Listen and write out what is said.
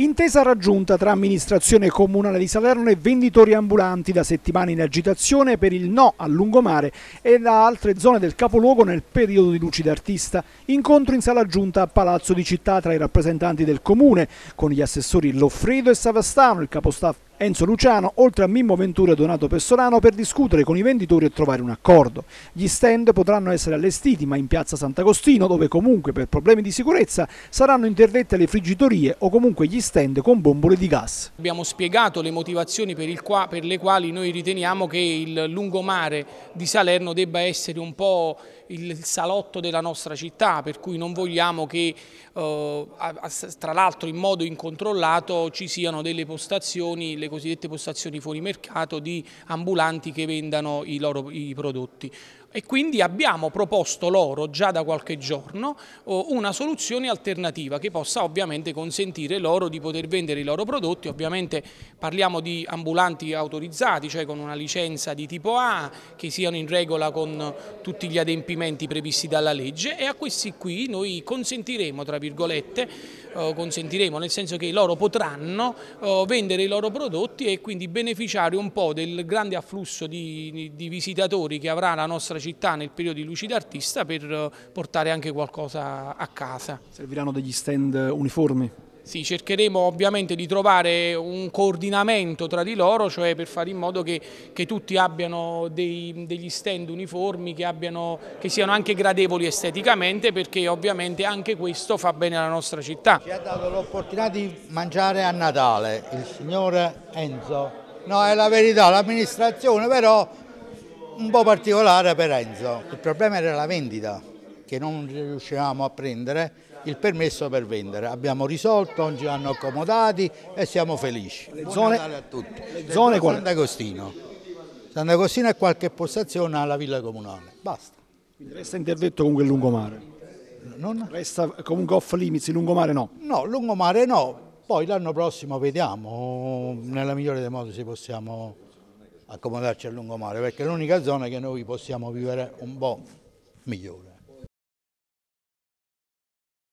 Intesa raggiunta tra amministrazione comunale di Salerno e venditori ambulanti da settimane in agitazione per il no al lungomare e da altre zone del capoluogo nel periodo di luci d'artista. Incontro in sala giunta a Palazzo di Città tra i rappresentanti del comune con gli assessori Loffredo e Savastano, il capostaff Enzo Luciano, oltre a Mimmo Ventura e Donato Pessolano, per discutere con i venditori e trovare un accordo. Gli stand potranno essere allestiti, ma in piazza Sant'Agostino, dove comunque per problemi di sicurezza saranno interdette le friggitorie o comunque gli stand con bombole di gas. Abbiamo spiegato le motivazioni per, qua, per le quali noi riteniamo che il lungomare di Salerno debba essere un po' il salotto della nostra città, per cui non vogliamo che, eh, tra l'altro in modo incontrollato, ci siano delle postazioni le cosiddette postazioni fuori mercato di ambulanti che vendano i loro i prodotti e quindi abbiamo proposto loro già da qualche giorno una soluzione alternativa che possa ovviamente consentire loro di poter vendere i loro prodotti, ovviamente parliamo di ambulanti autorizzati, cioè con una licenza di tipo A, che siano in regola con tutti gli adempimenti previsti dalla legge e a questi qui noi consentiremo, tra virgolette, consentiremo nel senso che loro potranno vendere i loro prodotti e quindi beneficiare un po' del grande afflusso di, di visitatori che avrà la nostra città nel periodo di Lucida Artista per eh, portare anche qualcosa a casa. Serviranno degli stand uniformi? Sì, cercheremo ovviamente di trovare un coordinamento tra di loro, cioè per fare in modo che, che tutti abbiano dei, degli stand uniformi, che, abbiano, che, siano anche gradevoli esteticamente, perché ovviamente anche questo fa bene alla nostra città. Ci ha dato l'opportunità di mangiare a Natale il signor Enzo. No, è la verità, l'amministrazione però un po' particolare per Enzo. Il problema era la vendita, che non riuscivamo a prendere il permesso per vendere. Abbiamo risolto, non ci hanno accomodati e siamo felici. Le zone, a tutti. zone Sant'Agostino. Sant'Agostino e qualche postazione alla Villa Comunale. Basta. Quindi resta interdetto comunque il lungomare? Non... Resta comunque off limits, il lungomare no? No, lungomare no. Poi l'anno prossimo vediamo, nella migliore dei modi se possiamo accomodarci a lungomare perché è l'unica zona che noi possiamo vivere un po' migliore.